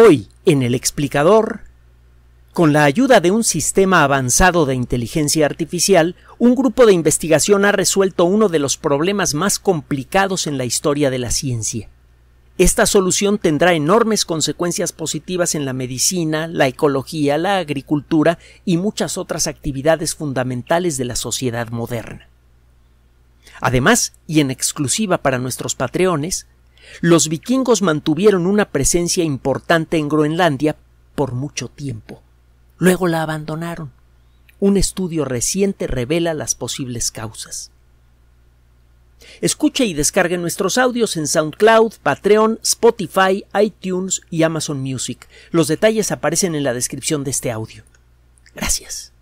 Hoy, en el explicador, con la ayuda de un sistema avanzado de inteligencia artificial, un grupo de investigación ha resuelto uno de los problemas más complicados en la historia de la ciencia. Esta solución tendrá enormes consecuencias positivas en la medicina, la ecología, la agricultura y muchas otras actividades fundamentales de la sociedad moderna. Además, y en exclusiva para nuestros patreones, los vikingos mantuvieron una presencia importante en Groenlandia por mucho tiempo. Luego la abandonaron. Un estudio reciente revela las posibles causas. Escuche y descargue nuestros audios en SoundCloud, Patreon, Spotify, iTunes y Amazon Music. Los detalles aparecen en la descripción de este audio. Gracias.